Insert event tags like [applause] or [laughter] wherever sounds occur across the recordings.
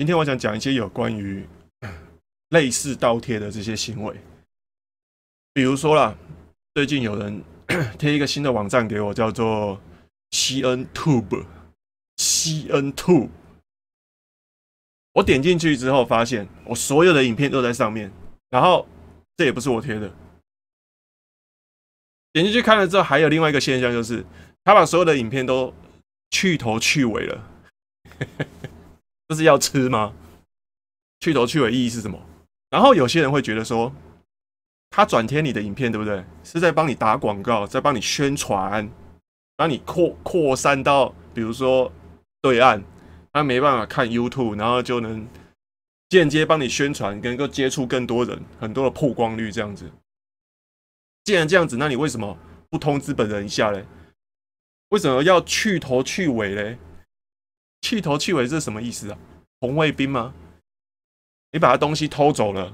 今天我想讲一些有关于类似倒贴的这些行为，比如说啦，最近有人 [coughs] 贴一个新的网站给我，叫做 CnTube，CnTube。我点进去之后，发现我所有的影片都在上面，然后这也不是我贴的。点进去看了之后，还有另外一个现象，就是他把所有的影片都去头去尾了。这是要吃吗？去头去尾意义是什么？然后有些人会觉得说，他转贴你的影片，对不对？是在帮你打广告，在帮你宣传，帮你扩扩散到，比如说对岸，他没办法看 YouTube，然后就能间接帮你宣传，能够接触更多人，很多的曝光率这样子。既然这样子，那你为什么不通知本人一下嘞？为什么要去头去尾嘞？气头气尾这是什么意思啊？红卫兵吗？你把他东西偷走了，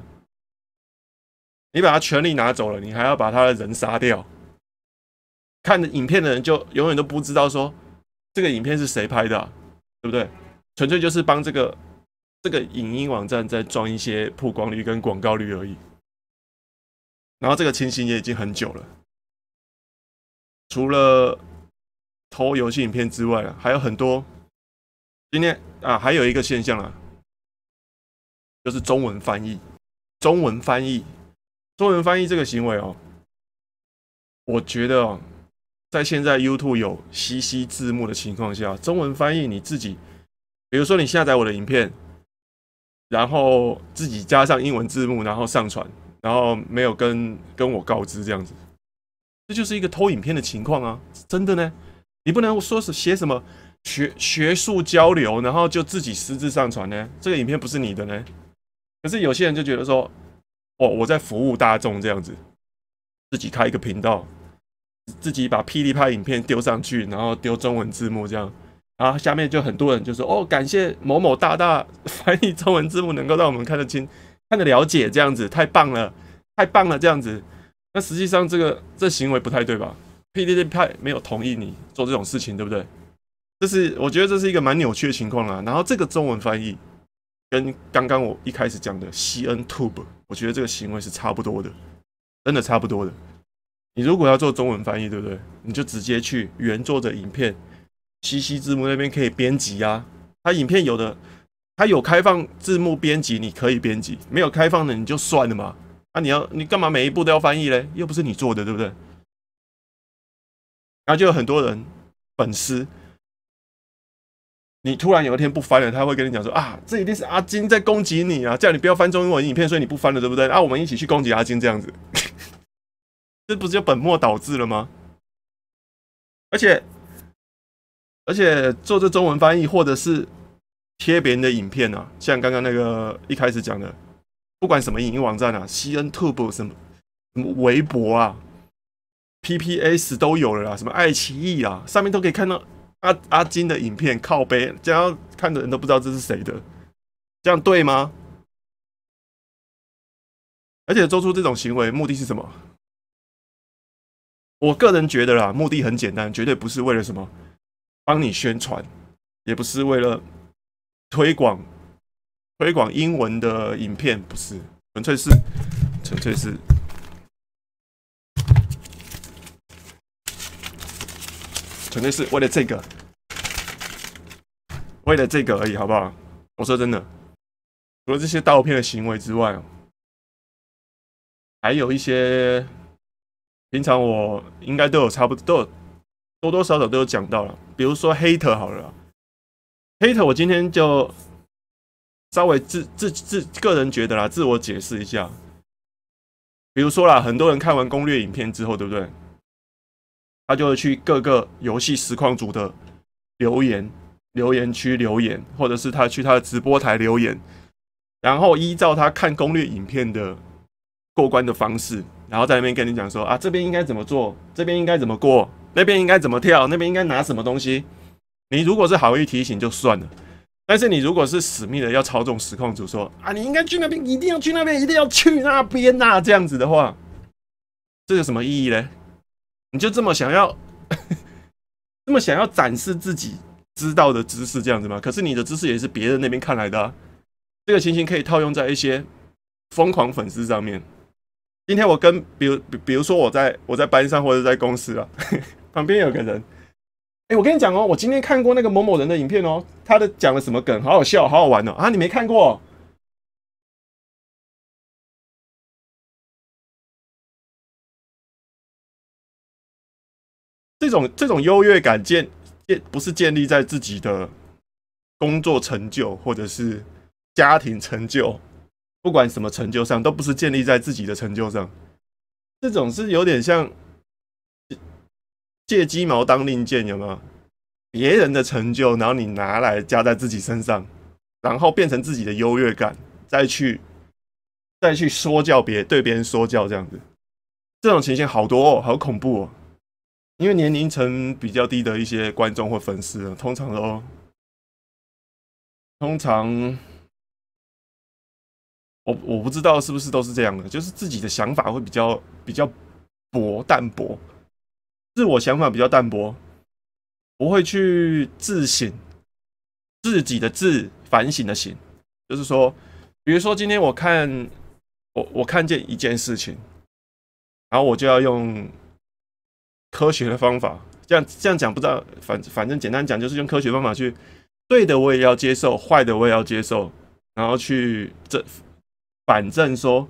你把他权力拿走了，你还要把他的人杀掉？看的影片的人就永远都不知道说这个影片是谁拍的，对不对？纯粹就是帮这个这个影音网站在装一些曝光率跟广告率而已。然后这个情形也已经很久了，除了偷游戏影片之外，还有很多。今天啊，还有一个现象啊，就是中文翻译。中文翻译，中文翻译这个行为哦，我觉得哦，在现在 YouTube 有 CC 字幕的情况下，中文翻译你自己，比如说你下载我的影片，然后自己加上英文字幕，然后上传，然后没有跟跟我告知这样子，这就是一个偷影片的情况啊！真的呢，你不能说是写什么。学学术交流，然后就自己私自上传呢？这个影片不是你的呢？可是有些人就觉得说，哦，我在服务大众这样子，自己开一个频道，自己把霹雳拍影片丢上去，然后丢中文字幕这样，然后下面就很多人就说，哦，感谢某某大大翻译中文字幕，能够让我们看得清、看得了解，这样子太棒了，太棒了这样子。那实际上这个这行为不太对吧？霹雳派没有同意你做这种事情，对不对？这是我觉得这是一个蛮扭曲的情况啦。然后这个中文翻译跟刚刚我一开始讲的 CN Tube，我觉得这个行为是差不多的，真的差不多的。你如果要做中文翻译，对不对？你就直接去原作的影片西西字幕那边可以编辑啊。它影片有的，它有开放字幕编辑，你可以编辑；没有开放的，你就算了嘛。啊，你要你干嘛每一步都要翻译嘞？又不是你做的，对不对？然后就有很多人粉丝。你突然有一天不翻了，他会跟你讲说啊，这一定是阿金在攻击你啊，叫你不要翻中英文影片，所以你不翻了，对不对？啊，我们一起去攻击阿金这样子，[laughs] 这不是就本末倒置了吗？而且而且做这中文翻译或者是贴别人的影片啊，像刚刚那个一开始讲的，不管什么影音网站啊，C N Tube 什么什么微博啊，P P S 都有了啦，什么爱奇艺啊，上面都可以看到。阿阿金的影片靠背，这样看的人都不知道这是谁的，这样对吗？而且做出这种行为目的是什么？我个人觉得啦，目的很简单，绝对不是为了什么帮你宣传，也不是为了推广推广英文的影片，不是，纯粹是，纯粹是。肯定是为了这个，为了这个而已，好不好？我说真的，除了这些刀片的行为之外，还有一些平常我应该都有差不多多多少少都有讲到了，比如说 “hater” 好了，“hater”，我今天就稍微自自自个人觉得啦，自我解释一下。比如说啦，很多人看完攻略影片之后，对不对？他就会去各个游戏实况组的留言留言区留言，或者是他去他的直播台留言，然后依照他看攻略影片的过关的方式，然后在那边跟你讲说啊，这边应该怎么做，这边应该怎么过，那边应该怎么跳，那边应该拿什么东西。你如果是好意提醒就算了，但是你如果是死命的要操纵实况组说啊，你应该去那边，一定要去那边，一定要去那边呐，这样子的话，这有什么意义嘞？你就这么想要，[laughs] 这么想要展示自己知道的知识这样子吗？可是你的知识也是别人那边看来的，这个情形可以套用在一些疯狂粉丝上面。今天我跟，比如，比如说我在我在班上或者在公司啊，[laughs] 旁边有个人，哎，我跟你讲哦，我今天看过那个某某人的影片哦，他的讲了什么梗，好好笑，好好玩哦啊，你没看过？这种这种优越感建建不是建立在自己的工作成就或者是家庭成就，不管什么成就上，都不是建立在自己的成就上。这种是有点像借鸡毛当令箭，有没有？别人的成就，然后你拿来加在自己身上，然后变成自己的优越感，再去再去说教别对别人说教这样子。这种情形好多，哦，好恐怖哦。因为年龄层比较低的一些观众或粉丝，通常都，通常，我我不知道是不是都是这样的，就是自己的想法会比较比较薄淡薄，自我想法比较淡薄，不会去自省，自己的自反省的省，就是说，比如说今天我看我我看见一件事情，然后我就要用。科学的方法，这样这样讲不知道，反反正简单讲就是用科学方法去对的我也要接受，坏的我也要接受，然后去证，反正说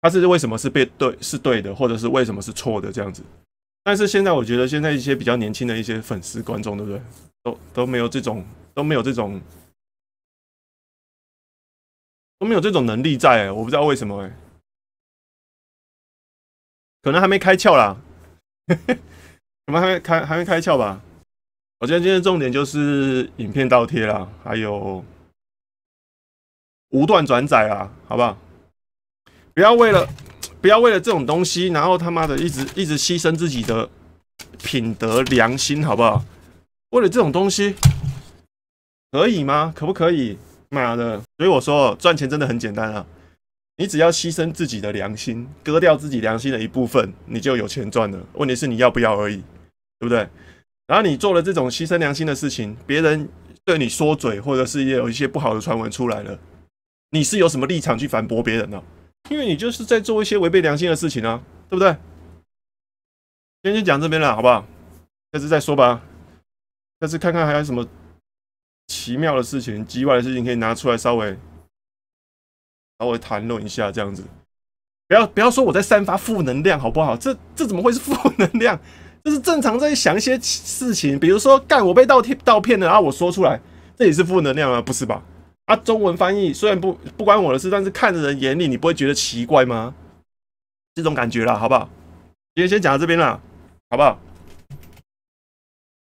他是为什么是被对是对的，或者是为什么是错的这样子。但是现在我觉得现在一些比较年轻的一些粉丝观众，对不对？都都没有这种都没有这种都没有这种能力在我不知道为什么可能还没开窍啦。嘿 [laughs] 嘿，你们还没开还没开窍吧？我今天今天重点就是影片倒贴啦，还有无断转载啊，好不好？不要为了 [tsk] 不要为了这种东西，然后他妈的一直一直牺牲自己的品德良心，好不好？为了这种东西，可以吗？可不可以？妈的！所以我说赚钱真的很简单啊。你只要牺牲自己的良心，割掉自己良心的一部分，你就有钱赚了。问题是你要不要而已，对不对？然后你做了这种牺牲良心的事情，别人对你说嘴，或者是也有一些不好的传闻出来了，你是有什么立场去反驳别人呢？因为你就是在做一些违背良心的事情啊，对不对？先先讲这边了，好不好？下次再说吧，下次看看还有什么奇妙的事情、奇怪的事情可以拿出来稍微。稍微谈论一下这样子，不要不要说我在散发负能量好不好？这这怎么会是负能量？这是正常在想一些事情，比如说干我被倒贴倒骗了，然后我说出来，这也是负能量啊，不是吧？啊，中文翻译虽然不不关我的事，但是看的人眼里你不会觉得奇怪吗？这种感觉啦，好不好？今天先讲到这边啦，好不好？